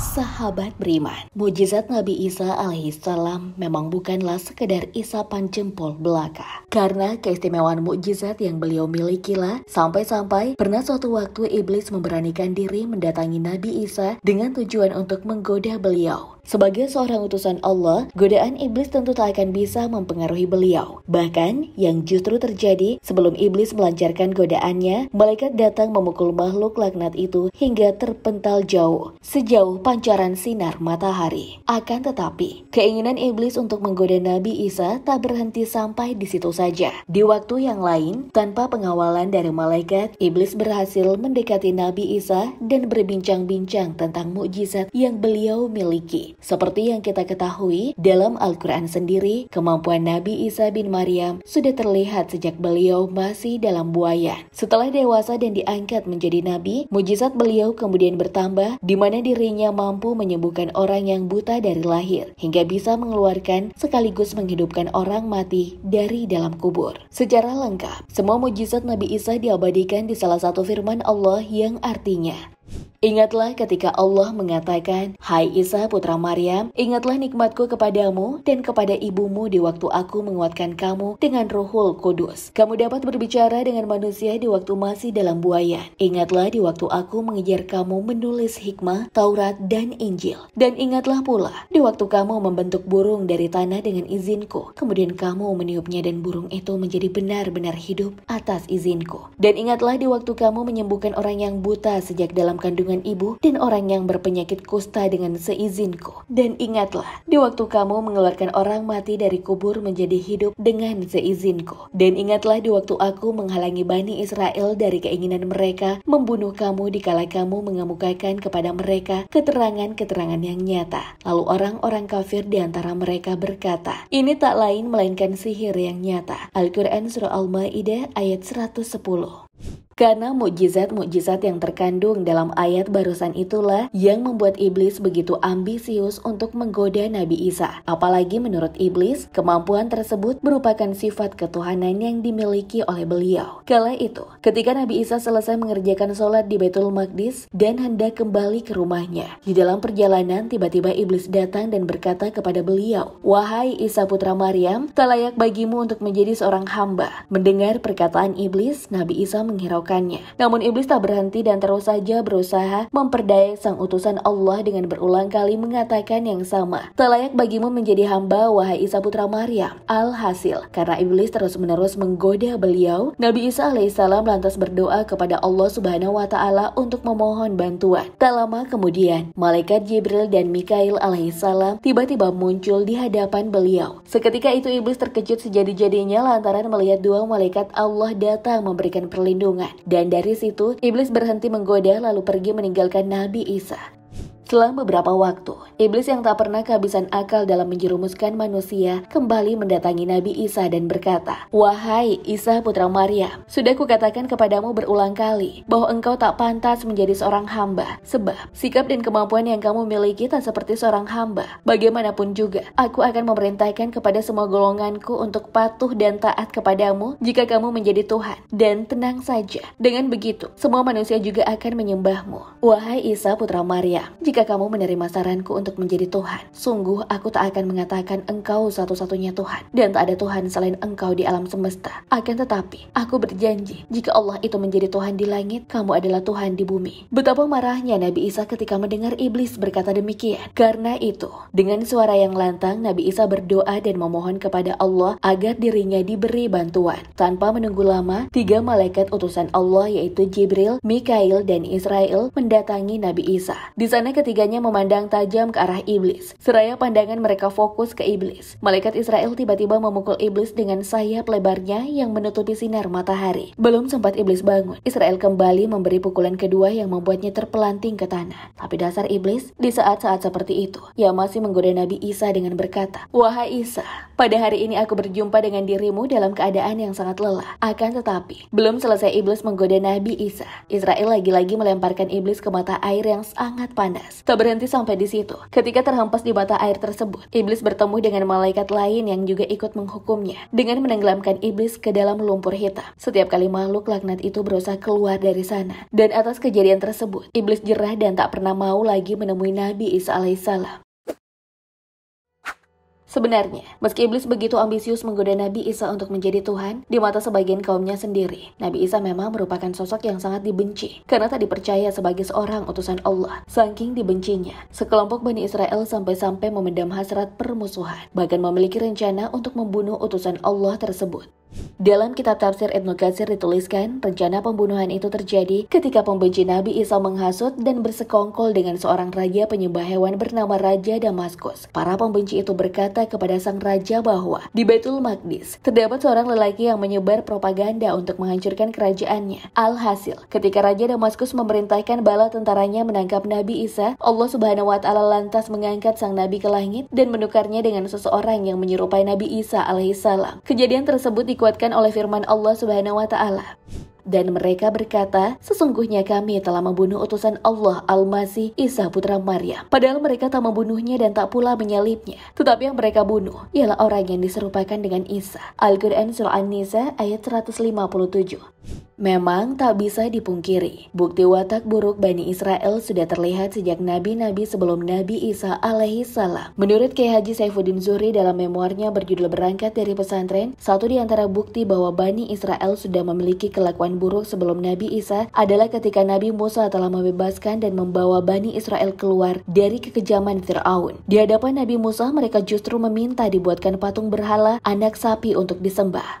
Sahabat beriman, mujizat Nabi Isa alaihissalam memang bukanlah sekedar isapan jempol belaka. Karena keistimewaan mujizat yang beliau milikilah, sampai-sampai pernah suatu waktu iblis memberanikan diri mendatangi Nabi Isa dengan tujuan untuk menggoda beliau. Sebagai seorang utusan Allah, godaan iblis tentu tak akan bisa mempengaruhi beliau. Bahkan, yang justru terjadi sebelum iblis melancarkan godaannya, malaikat datang memukul makhluk laknat itu hingga terpental jauh, sejauh pancaran sinar matahari. Akan tetapi, keinginan iblis untuk menggoda Nabi Isa tak berhenti sampai di situ saja. Di waktu yang lain, tanpa pengawalan dari malaikat, iblis berhasil mendekati Nabi Isa dan berbincang-bincang tentang mukjizat yang beliau miliki. Seperti yang kita ketahui, dalam Al-Quran sendiri, kemampuan Nabi Isa bin Maryam sudah terlihat sejak beliau masih dalam buaya. Setelah dewasa dan diangkat menjadi nabi, mujizat beliau kemudian bertambah, di mana dirinya mampu menyembuhkan orang yang buta dari lahir, hingga bisa mengeluarkan sekaligus menghidupkan orang mati dari dalam kubur. Secara lengkap, semua mujizat Nabi Isa diabadikan di salah satu firman Allah yang artinya, Ingatlah ketika Allah mengatakan, Hai Isa putra Maryam, ingatlah nikmatku kepadamu dan kepada ibumu di waktu aku menguatkan kamu dengan rohul kudus. Kamu dapat berbicara dengan manusia di waktu masih dalam buaya. Ingatlah di waktu aku mengejar kamu menulis hikmah, Taurat, dan Injil. Dan ingatlah pula, di waktu kamu membentuk burung dari tanah dengan izinku, kemudian kamu meniupnya dan burung itu menjadi benar-benar hidup atas izinku. Dan ingatlah di waktu kamu menyembuhkan orang yang buta sejak dalam kandungan kandungan ibu dan orang yang berpenyakit kusta dengan seizinku. Dan ingatlah, di waktu kamu mengeluarkan orang mati dari kubur menjadi hidup dengan seizinku. Dan ingatlah di waktu aku menghalangi Bani Israel dari keinginan mereka membunuh kamu dikala kamu mengemukakan kepada mereka keterangan-keterangan yang nyata. Lalu orang-orang kafir di antara mereka berkata, ini tak lain melainkan sihir yang nyata. Al-Quran Surah Al-Ma'idah ayat 110 karena mukjizat-mukjizat yang terkandung dalam ayat barusan itulah yang membuat iblis begitu ambisius untuk menggoda Nabi Isa. Apalagi menurut iblis, kemampuan tersebut merupakan sifat ketuhanan yang dimiliki oleh beliau. Kala itu, ketika Nabi Isa selesai mengerjakan sholat di Baitul Maqdis dan hendak kembali ke rumahnya, di dalam perjalanan tiba-tiba iblis datang dan berkata kepada beliau, Wahai Isa putra Maryam, tak layak bagimu untuk menjadi seorang hamba. Mendengar perkataan iblis, Nabi Isa menghiraukan melakukannya. Namun iblis tak berhenti dan terus saja berusaha memperdaya sang utusan Allah dengan berulang kali mengatakan yang sama. Tak layak bagimu menjadi hamba, wahai Isa putra Maryam. Alhasil, karena iblis terus-menerus menggoda beliau, Nabi Isa alaihissalam lantas berdoa kepada Allah subhanahu wa ta'ala untuk memohon bantuan. Tak lama kemudian, malaikat Jibril dan Mikail alaihissalam tiba-tiba muncul di hadapan beliau. Seketika itu iblis terkejut sejadi-jadinya lantaran melihat dua malaikat Allah datang memberikan perlindungan. Dan dari situ, iblis berhenti menggoda lalu pergi meninggalkan Nabi Isa. Selang beberapa waktu, iblis yang tak pernah kehabisan akal dalam menjerumuskan manusia kembali mendatangi Nabi Isa dan berkata, Wahai Isa putra Maria, sudah kukatakan kepadamu berulang kali bahwa engkau tak pantas menjadi seorang hamba, sebab sikap dan kemampuan yang kamu miliki tak seperti seorang hamba. Bagaimanapun juga, aku akan memerintahkan kepada semua golonganku untuk patuh dan taat kepadamu jika kamu menjadi Tuhan. Dan tenang saja, dengan begitu, semua manusia juga akan menyembahmu. Wahai Isa putra Maria, jika jika kamu menerima saranku untuk menjadi Tuhan, sungguh aku tak akan mengatakan engkau satu-satunya Tuhan, dan tak ada Tuhan selain engkau di alam semesta. Akan tetapi, aku berjanji, jika Allah itu menjadi Tuhan di langit, kamu adalah Tuhan di bumi. Betapa marahnya Nabi Isa ketika mendengar iblis berkata demikian. Karena itu, dengan suara yang lantang, Nabi Isa berdoa dan memohon kepada Allah agar dirinya diberi bantuan. Tanpa menunggu lama, tiga malaikat utusan Allah yaitu Jibril, Mikail, dan Israel mendatangi Nabi Isa. Di sana ketika ketiganya memandang tajam ke arah iblis. Seraya pandangan mereka fokus ke iblis. Malaikat Israel tiba-tiba memukul iblis dengan sayap lebarnya yang menutupi sinar matahari. Belum sempat iblis bangun, Israel kembali memberi pukulan kedua yang membuatnya terpelanting ke tanah. Tapi dasar iblis, di saat-saat seperti itu, ia masih menggoda Nabi Isa dengan berkata, Wahai Isa, pada hari ini aku berjumpa dengan dirimu dalam keadaan yang sangat lelah. Akan tetapi, belum selesai iblis menggoda Nabi Isa, Israel lagi-lagi melemparkan iblis ke mata air yang sangat panas. Tak berhenti sampai di situ. Ketika terhempas di mata air tersebut, iblis bertemu dengan malaikat lain yang juga ikut menghukumnya dengan menenggelamkan iblis ke dalam lumpur hitam. Setiap kali makhluk laknat itu berusaha keluar dari sana. Dan atas kejadian tersebut, iblis jerah dan tak pernah mau lagi menemui Nabi Isa alaihissalam. Sebenarnya, meski iblis begitu ambisius menggoda Nabi Isa untuk menjadi Tuhan, di mata sebagian kaumnya sendiri, Nabi Isa memang merupakan sosok yang sangat dibenci karena tak dipercaya sebagai seorang utusan Allah. Saking dibencinya, sekelompok Bani Israel sampai-sampai memendam hasrat permusuhan, bahkan memiliki rencana untuk membunuh utusan Allah tersebut. Dalam kitab tafsir Ibnu Katsir dituliskan, rencana pembunuhan itu terjadi ketika pembenci Nabi Isa menghasut dan bersekongkol dengan seorang raja penyembah hewan bernama Raja Damaskus. Para pembenci itu berkata kepada sang raja bahwa di Betul Magdis terdapat seorang lelaki yang menyebar propaganda untuk menghancurkan kerajaannya. Alhasil, ketika Raja Damaskus memerintahkan bala tentaranya menangkap Nabi Isa, Allah Subhanahu wa taala lantas mengangkat sang nabi ke langit dan menukarnya dengan seseorang yang menyerupai Nabi Isa alaihissalam. Kejadian tersebut di dikuatkan oleh firman Allah Subhanahu wa taala. Dan mereka berkata, sesungguhnya kami telah membunuh utusan Allah Al-Masih Isa putra Maria Padahal mereka tak membunuhnya dan tak pula menyalibnya. Tetapi yang mereka bunuh ialah orang yang diserupakan dengan Isa. Al-Quran Surah An-Nisa ayat 157. Memang tak bisa dipungkiri, bukti watak buruk Bani Israel sudah terlihat sejak nabi-nabi sebelum Nabi Isa alaihi salam. Menurut Kiai Haji Saifuddin Zuhri dalam memoirnya berjudul Berangkat dari Pesantren, satu di antara bukti bahwa Bani Israel sudah memiliki kelakuan buruk sebelum Nabi Isa adalah ketika Nabi Musa telah membebaskan dan membawa Bani Israel keluar dari kekejaman Fir'aun. Di hadapan Nabi Musa, mereka justru meminta dibuatkan patung berhala anak sapi untuk disembah.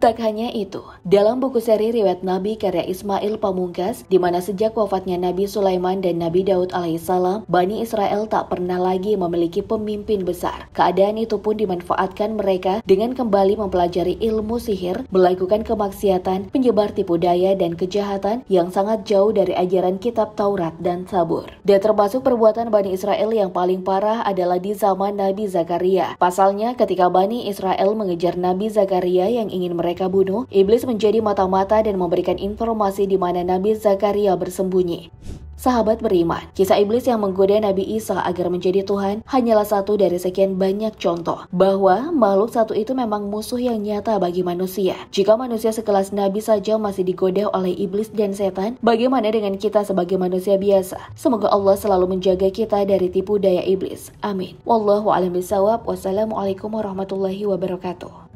Tak hanya itu, dalam buku seri Riwayat Nabi karya Ismail Pamungkas, di mana sejak wafatnya Nabi Sulaiman dan Nabi Daud alaihissalam, Bani Israel tak pernah lagi memiliki pemimpin besar. Keadaan itu pun dimanfaatkan mereka dengan kembali mempelajari ilmu sihir, melakukan kemaksiatan, penyebar tipu daya dan kejahatan yang sangat jauh dari ajaran kitab Taurat dan Sabur. Dan termasuk perbuatan Bani Israel yang paling parah adalah di zaman Nabi Zakaria. Pasalnya ketika Bani Israel mengejar Nabi Zakaria yang ingin mereka mereka bunuh, iblis menjadi mata-mata dan memberikan informasi di mana Nabi Zakaria bersembunyi. Sahabat beriman, kisah iblis yang menggoda Nabi Isa agar menjadi Tuhan hanyalah satu dari sekian banyak contoh bahwa makhluk satu itu memang musuh yang nyata bagi manusia. Jika manusia sekelas Nabi saja masih digoda oleh iblis dan setan, bagaimana dengan kita sebagai manusia biasa? Semoga Allah selalu menjaga kita dari tipu daya iblis. Amin. Wallahu a'lam bishawab. Wassalamualaikum warahmatullahi wabarakatuh.